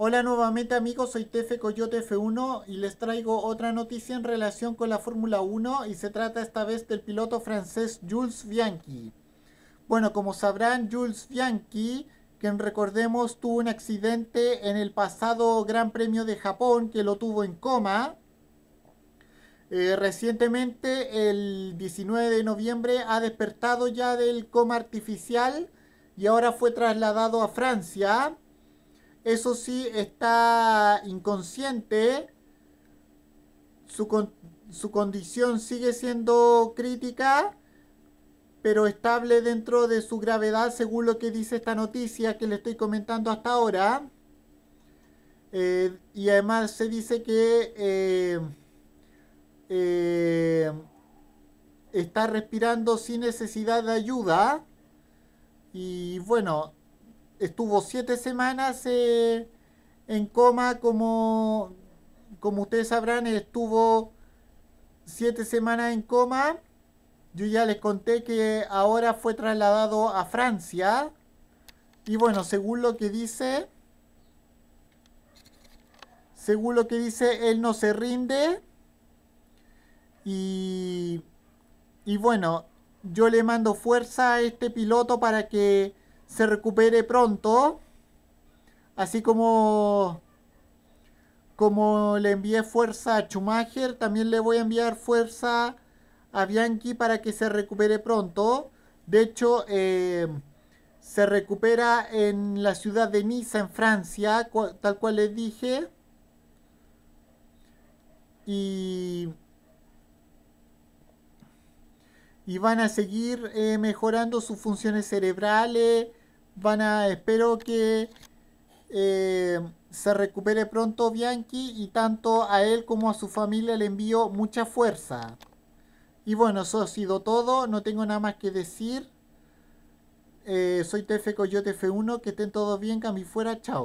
Hola nuevamente amigos, soy Tefe Coyote F1 y les traigo otra noticia en relación con la Fórmula 1 y se trata esta vez del piloto francés Jules Bianchi. Bueno, como sabrán, Jules Bianchi, quien recordemos tuvo un accidente en el pasado Gran Premio de Japón que lo tuvo en coma. Eh, recientemente, el 19 de noviembre, ha despertado ya del coma artificial y ahora fue trasladado a Francia eso sí, está inconsciente. Su, su condición sigue siendo crítica, pero estable dentro de su gravedad, según lo que dice esta noticia que le estoy comentando hasta ahora. Eh, y además se dice que eh, eh, está respirando sin necesidad de ayuda. Y bueno, estuvo siete semanas eh, en coma, como, como ustedes sabrán, estuvo siete semanas en coma. Yo ya les conté que ahora fue trasladado a Francia. Y bueno, según lo que dice, según lo que dice, él no se rinde. y bueno, yo le mando fuerza a este piloto para que se recupere pronto. Así como, como le envié fuerza a Schumacher, también le voy a enviar fuerza a Bianchi para que se recupere pronto. De hecho, eh, se recupera en la ciudad de Niza, en Francia, tal cual les dije. Y, y van a seguir eh, mejorando sus funciones cerebrales, van espero que eh, se recupere pronto Bianchi y tanto a él como a su familia le envío mucha fuerza. Y bueno, eso ha sido todo, no tengo nada más que decir. Eh, soy TF Coyote F1, que estén todos bien, Cami fuera, chao.